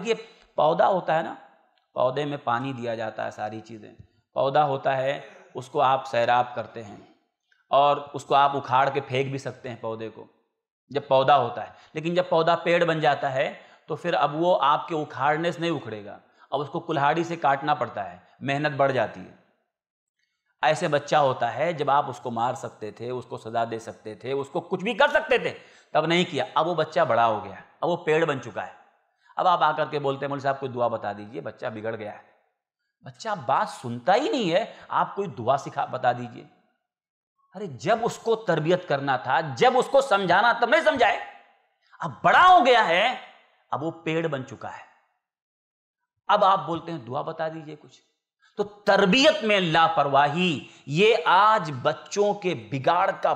देखिए पौधा होता है ना पौधे में पानी दिया जाता है सारी चीज़ें पौधा होता है उसको आप सैराब करते हैं और उसको आप उखाड़ के फेंक भी सकते हैं पौधे को जब पौधा होता है लेकिन जब पौधा पेड़ बन जाता है तो फिर अब वो आपके उखाड़ने से नहीं उखड़ेगा अब उसको कुल्हाड़ी से काटना पड़ता है मेहनत बढ़ जाती है ऐसे बच्चा होता है जब आप उसको मार सकते थे उसको सजा दे सकते थे उसको कुछ भी कर सकते थे तब नहीं किया अब वो बच्चा बड़ा हो गया अब वो पेड़ बन चुका है अब आप आकर के बोलते हैं मौल साहब कोई दुआ बता दीजिए बच्चा बिगड़ गया है बच्चा बात सुनता ही नहीं है आप कोई दुआ सिखा बता दीजिए अरे जब उसको तरबियत करना था जब उसको समझाना तब नहीं समझाए अब बड़ा हो गया है अब वो पेड़ बन चुका है अब आप बोलते हैं दुआ बता दीजिए कुछ तो तरबियत में लापरवाही ये आज बच्चों के बिगाड़ का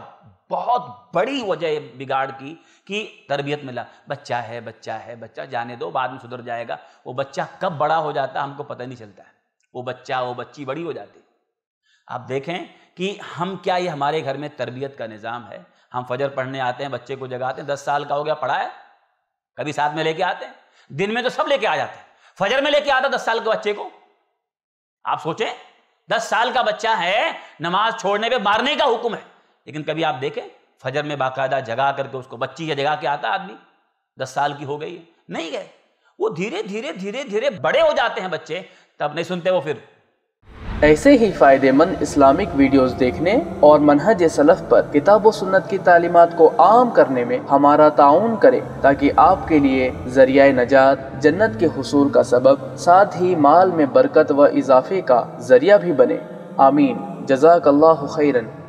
बहुत बड़ी वजह बिगाड़ की कि तरबियत मिला बच्चा है बच्चा है बच्चा जाने दो बाद में सुधर जाएगा वो बच्चा कब बड़ा हो जाता हमको पता नहीं चलता है वो बच्चा वो बच्ची बड़ी हो जाती आप देखें कि हम क्या ये हमारे घर में तरबियत का निज़ाम है हम फजर पढ़ने आते हैं बच्चे को जगाते हैं दस साल का हो गया पढ़ा है कभी साथ में लेके आते हैं दिन में तो सब लेके आ जाते हैं फजर में लेके आता दस साल के बच्चे को आप सोचें दस साल का बच्चा है नमाज छोड़ने पे मारने का हुक्म है लेकिन कभी आप देखें फजर में बाकायदा जगा करके उसको बच्ची या जगा के आता आदमी दस साल की हो गई है नहीं गए वो धीरे धीरे धीरे धीरे बड़े हो जाते हैं बच्चे तब नहीं सुनते वो फिर ऐसे ही फ़ायदेमंद इस्लामिक वीडियोस देखने और मनहज सलफ़ पर किताब व सुन्नत की तालीमत को आम करने में हमारा ताउन करें ताकि आपके लिए जरिया नजात जन्नत के हसूल का सबब साथ ही माल में बरकत व इजाफे का जरिया भी बने आमीन जजाकल्ला खैरन